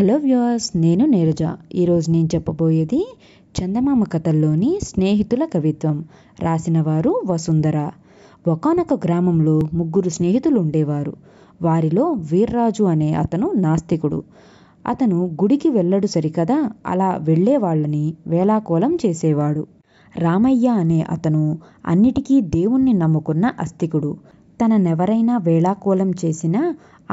hello viewers నేను నీరజ ఈరోజు నేను చెప్పబోయేది చందమామ కథల్లోని స్నేహితుల కవిత్వం రాసిన వారు వసుంధర ఒకనొక గ్రామంలో ముగ్గురు స్నేహితులు ఉండేవారు వారిలో వీర్రాజు అనే అతను నాస్తికుడు అతను గుడికి వెళ్ళడు సరికదా అలా వెళ్ళేవాళ్ళని వేలాకోలం చేసేవాడు రామయ్య అనే అతను అన్నిటికీ దేవుణ్ణి నమ్ముకున్న అస్తికుడు తననెవరైనా వేళాకోళం చేసినా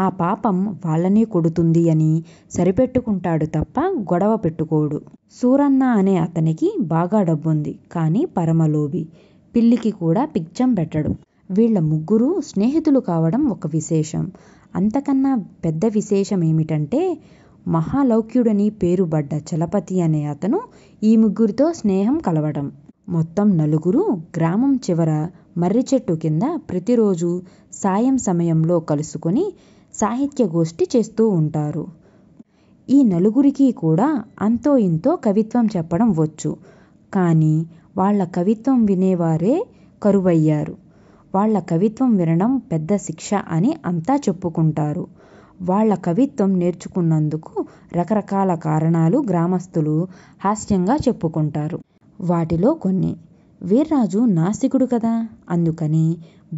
ఆ పాపం వాళ్ళనే కొడుతుంది అని సరిపెట్టుకుంటాడు తప్ప గొడవ పెట్టుకోడు సూరన్న అనే అతనికి బాగా డబ్బుంది కానీ పరమలోభి పిల్లికి కూడా పిచ్చం పెట్టడు వీళ్ళ ముగ్గురు స్నేహితులు కావడం ఒక విశేషం అంతకన్నా పెద్ద విశేషం ఏమిటంటే మహాలౌక్యుడని పేరుబడ్డ చలపతి అనే అతను ఈ ముగ్గురితో స్నేహం కలవడం మొత్తం నలుగురు గ్రామం చివర మర్రి చెట్టు కింద ప్రతిరోజు సాయం సమయంలో కలుసుకొని సాహిత్య గోష్ఠి చేస్తూ ఉంటారు ఈ నలుగురికి కూడా అంతో ఇంతో కవిత్వం చెప్పడం వచ్చు కానీ వాళ్ళ కవిత్వం వినేవారే కరువయ్యారు వాళ్ళ కవిత్వం వినడం పెద్ద శిక్ష అని అంతా చెప్పుకుంటారు వాళ్ళ కవిత్వం నేర్చుకున్నందుకు రకరకాల కారణాలు గ్రామస్తులు హాస్యంగా చెప్పుకుంటారు వాటిలో కొన్ని వీర్రాజు నాస్తికుడు కదా అందుకని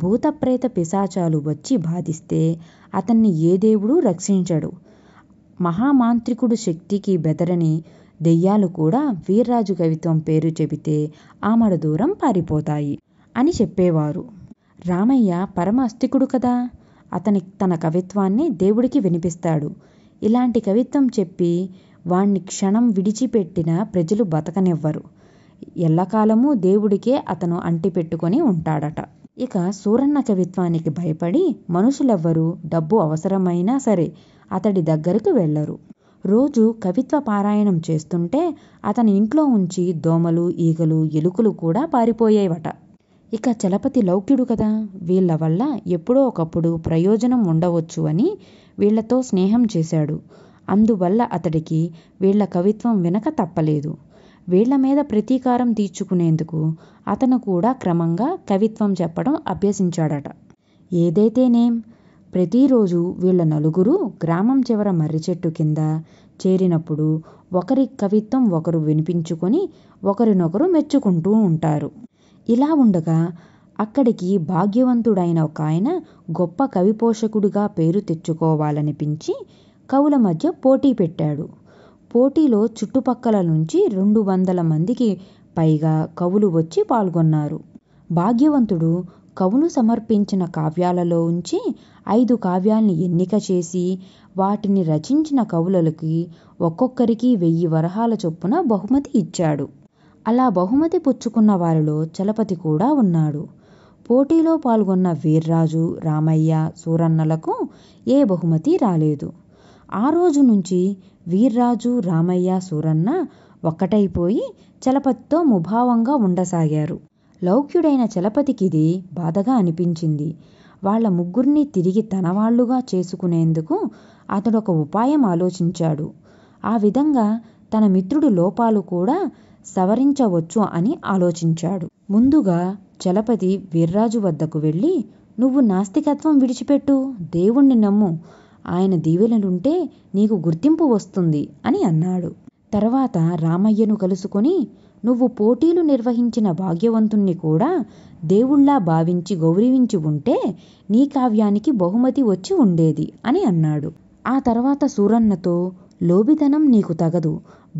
భూతప్రేత పిశాచాలు వచ్చి బాధిస్తే అతన్ని ఏ దేవుడు రక్షించడు మహామాంత్రికుడు శక్తికి బెదరని దెయ్యాలు కూడా వీర్రాజు కవిత్వం పేరు చెబితే ఆమడ దూరం పారిపోతాయి అని చెప్పేవారు రామయ్య పరమ అస్తికుడు కదా అతని తన కవిత్వాన్ని దేవుడికి వినిపిస్తాడు ఇలాంటి కవిత్వం చెప్పి వాణ్ణి క్షణం విడిచిపెట్టిన ప్రజలు బతకనివ్వరు ఎల్లకాలము దేవుడికే అతను అంటిపెట్టుకొని ఉంటాడట ఇక సూరన్న కవిత్వానికి భయపడి మనుషులెవ్వరూ డబ్బు అవసరమైనా సరే అతడి దగ్గరకు వెళ్లరు రోజు కవిత్వ పారాయణం చేస్తుంటే అతని ఇంట్లో ఉంచి దోమలు ఈగలు ఎలుకలు కూడా పారిపోయేవట ఇక చలపతి లౌక్యుడు కదా వీళ్ల వల్ల ఎప్పుడో ఒకప్పుడు ప్రయోజనం ఉండవచ్చు అని వీళ్లతో స్నేహం చేశాడు అందువల్ల అతడికి వీళ్ల కవిత్వం వెనక తప్పలేదు వీళ్ల మీద ప్రతీకారం తీర్చుకునేందుకు అతను కూడా క్రమంగా కవిత్వం చెప్పడం అభ్యసించాడట ఏదైతేనేం ప్రతిరోజు వీళ్ళ నలుగురు గ్రామం చివర మర్రి చెట్టు కింద చేరినప్పుడు ఒకరి కవిత్వం ఒకరు వినిపించుకొని ఒకరినొకరు మెచ్చుకుంటూ ఉంటారు ఇలా ఉండగా అక్కడికి భాగ్యవంతుడైన ఒక ఆయన గొప్ప కవి పోషకుడిగా పేరు తెచ్చుకోవాలనిపించి కవుల మధ్య పోటీ పెట్టాడు పోటీలో చుట్టుపక్కల నుంచి రెండు వందల మందికి పైగా కవులు వచ్చి పాల్గొన్నారు భాగ్యవంతుడు కవులు సమర్పించిన కావ్యాలలో ఉంచి ఐదు కావ్యాల్ని ఎన్నిక చేసి వాటిని రచించిన కవులకి ఒక్కొక్కరికి వెయ్యి వరహాల చొప్పున బహుమతి ఇచ్చాడు అలా బహుమతి పుచ్చుకున్న వారిలో చలపతి కూడా ఉన్నాడు పోటీలో పాల్గొన్న వీర్రాజు రామయ్య సూరన్నలకు ఏ బహుమతి రాలేదు ఆ రోజు నుంచి వీర్రాజు రామయ్య సూరన్న ఒక్కటైపోయి చలపతితో ముభావంగా ఉండసాగారు లౌక్యుడైన చలపతికిది బాధగా అనిపించింది వాళ్ళ ముగ్గురిని తిరిగి తనవాళ్లుగా చేసుకునేందుకు అతడొక ఉపాయం ఆలోచించాడు ఆ విధంగా తన మిత్రుడి లోపాలు కూడా సవరించవచ్చు అని ఆలోచించాడు ముందుగా చలపతి వీర్రాజు వద్దకు వెళ్ళి నువ్వు నాస్తికత్వం విడిచిపెట్టు దేవుణ్ణి నమ్ము ఆయన దీవెలనుంటే నీకు గుర్తింపు వస్తుంది అని అన్నాడు తర్వాత రామయ్యను కలుసుకొని నువ్వు పోటీలు నిర్వహించిన భాగ్యవంతుణ్ణి కూడా దేవుళ్లా భావించి గౌరవించి ఉంటే నీ కావ్యానికి బహుమతి వచ్చి ఉండేది అని అన్నాడు ఆ తర్వాత సూరన్నతో లోబితనం నీకు తగదు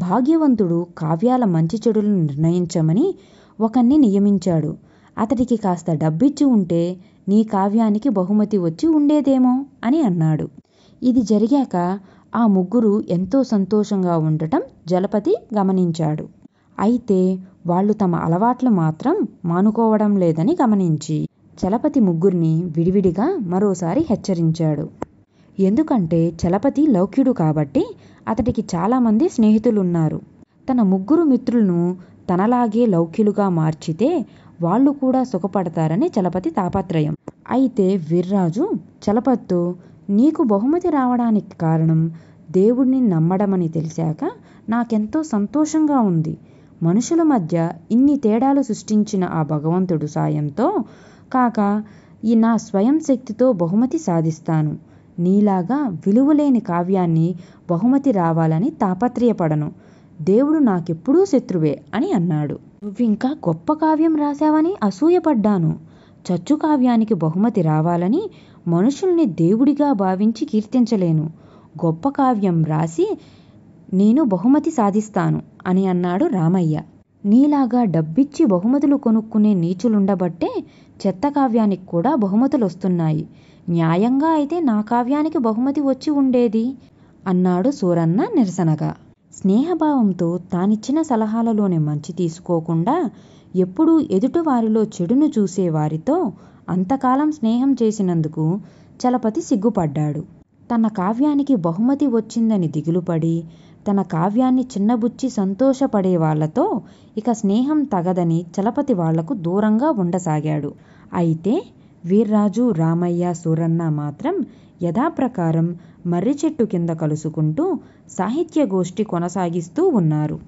భాగ్యవంతుడు కావ్యాల మంచి చెడులను నిర్ణయించమని ఒకణ్ణి నియమించాడు అతడికి కాస్త డబ్బిచ్చి ఉంటే నీ కావ్యానికి బహుమతి వచ్చి ఉండేదేమో అని అన్నాడు ఇది జరిగాక ఆ ముగ్గురు ఎంతో సంతోషంగా ఉండటం జలపతి గమనించాడు అయితే వాళ్ళు తమ అలవాట్లు మాత్రం మానుకోవడం లేదని గమనించి చలపతి ముగ్గురిని విడివిడిగా మరోసారి హెచ్చరించాడు ఎందుకంటే చలపతి లౌక్యుడు కాబట్టి అతడికి చాలామంది స్నేహితులున్నారు తన ముగ్గురు మిత్రులను తనలాగే లౌక్యులుగా మార్చితే వాళ్ళు కూడా సుఖపడతారని చలపతి తాపత్రయం అయితే వీర్రాజు చలపత్తు నీకు బహుమతి రావడానికి కారణం దేవుణ్ణి నమ్మడమని తెలిసాక నాకెంతో సంతోషంగా ఉంది మనుషుల మధ్య ఇన్ని తేడాలు సృష్టించిన ఆ భగవంతుడు సాయంతో కాక ఈ నా స్వయం శక్తితో బహుమతి సాధిస్తాను నీలాగా విలువలేని కావ్యాన్ని బహుమతి రావాలని తాపత్రయపడను దేవుడు నాకెప్పుడూ శత్రువే అని అన్నాడు నువ్వింకా గొప్ప కావ్యం రాశావని అసూయపడ్డాను చచ్చు కావ్యానికి బహుమతి రావాలని మనుషుల్ని దేవుడిగా భావించి కీర్తించలేను గొప్ప కావ్యం రాసి నేను బహుమతి సాధిస్తాను అని అన్నాడు రామయ్య నీలాగా డబ్బిచ్చి బహుమతులు కొనుక్కునే నీచులుండబట్టే చెత్త కావ్యానికి కూడా బహుమతులు వస్తున్నాయి న్యాయంగా అయితే నా కావ్యానికి బహుమతి వచ్చి ఉండేది అన్నాడు సూరన్న నిరసనగా స్నేహభావంతో తానిచ్చిన సలహాలలోనే మంచి తీసుకోకుండా ఎప్పుడూ ఎదుటివారిలో చెడును చూసే వారితో అంతకాలం స్నేహం చేసినందుకు చలపతి సిగ్గుపడ్డాడు తన కావ్యానికి బహుమతి వచ్చిందని దిగులుపడి తన కావ్యాన్ని చిన్నబుచ్చి సంతోషపడే వాళ్లతో ఇక స్నేహం తగదని చలపతి వాళ్లకు దూరంగా ఉండసాగాడు అయితే వీర్రాజు రామయ్య సూరన్న మాత్రం యథాప్రకారం మర్రి చెట్టు కింద కలుసుకుంటూ సాహిత్య గోష్ఠి కొనసాగిస్తూ ఉన్నారు